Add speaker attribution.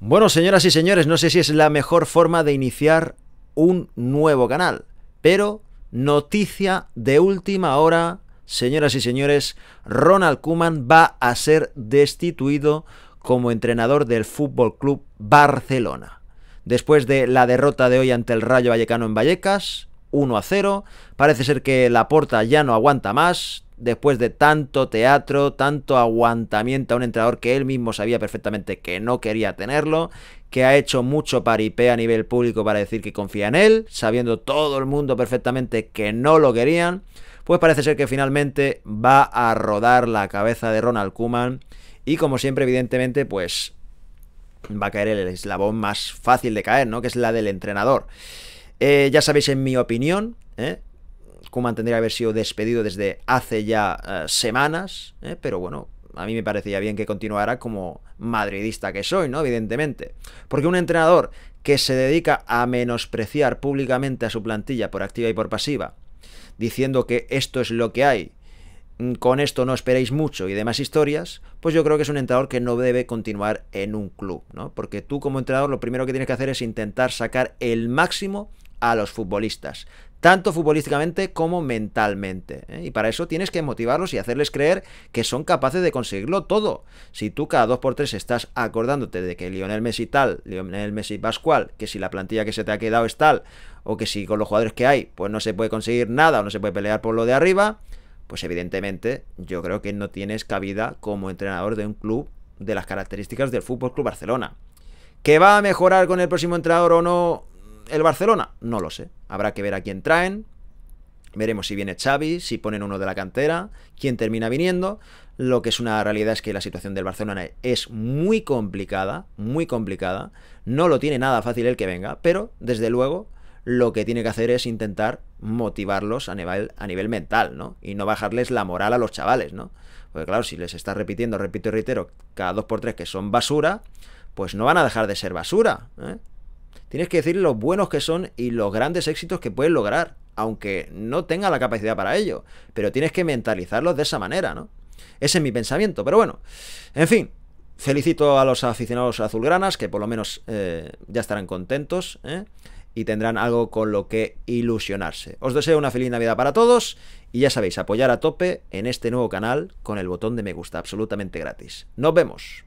Speaker 1: Bueno, señoras y señores, no sé si es la mejor forma de iniciar un nuevo canal, pero noticia de última hora, señoras y señores, Ronald Kuman va a ser destituido como entrenador del Fútbol Club Barcelona. Después de la derrota de hoy ante el Rayo Vallecano en Vallecas, 1 a 0, parece ser que la puerta ya no aguanta más, después de tanto teatro, tanto aguantamiento a un entrenador que él mismo sabía perfectamente que no quería tenerlo, que ha hecho mucho paripé a nivel público para decir que confía en él, sabiendo todo el mundo perfectamente que no lo querían, pues parece ser que finalmente va a rodar la cabeza de Ronald Kuman y como siempre evidentemente pues va a caer el eslabón más fácil de caer, ¿no? Que es la del entrenador. Eh, ya sabéis en mi opinión, ¿eh? Kuman tendría que haber sido despedido desde hace ya eh, semanas, eh, pero bueno, a mí me parecía bien que continuara como madridista que soy, ¿no? Evidentemente. Porque un entrenador que se dedica a menospreciar públicamente a su plantilla por activa y por pasiva, diciendo que esto es lo que hay, mm, con esto no esperéis mucho y demás historias, pues yo creo que es un entrenador que no debe continuar en un club, ¿no? Porque tú como entrenador lo primero que tienes que hacer es intentar sacar el máximo a los futbolistas, tanto futbolísticamente como mentalmente. ¿eh? Y para eso tienes que motivarlos y hacerles creer que son capaces de conseguirlo todo. Si tú cada dos por tres estás acordándote de que Lionel Messi tal, Lionel Messi Pascual, que si la plantilla que se te ha quedado es tal, o que si con los jugadores que hay, pues no se puede conseguir nada o no se puede pelear por lo de arriba, pues evidentemente yo creo que no tienes cabida como entrenador de un club de las características del Fútbol Club Barcelona. ¿Que va a mejorar con el próximo entrenador o no el Barcelona? No lo sé. Habrá que ver a quién traen. Veremos si viene Xavi, si ponen uno de la cantera, quién termina viniendo. Lo que es una realidad es que la situación del Barcelona es muy complicada, muy complicada. No lo tiene nada fácil el que venga, pero desde luego lo que tiene que hacer es intentar motivarlos a nivel, a nivel mental, ¿no? Y no bajarles la moral a los chavales, ¿no? Porque claro, si les está repitiendo, repito y reitero, cada dos por tres que son basura, pues no van a dejar de ser basura, ¿eh? Tienes que decir los buenos que son y los grandes éxitos que puedes lograr, aunque no tenga la capacidad para ello. Pero tienes que mentalizarlos de esa manera, ¿no? Ese es mi pensamiento, pero bueno. En fin, felicito a los aficionados azulgranas, que por lo menos eh, ya estarán contentos ¿eh? y tendrán algo con lo que ilusionarse. Os deseo una feliz Navidad para todos y ya sabéis, apoyar a tope en este nuevo canal con el botón de me gusta, absolutamente gratis. Nos vemos.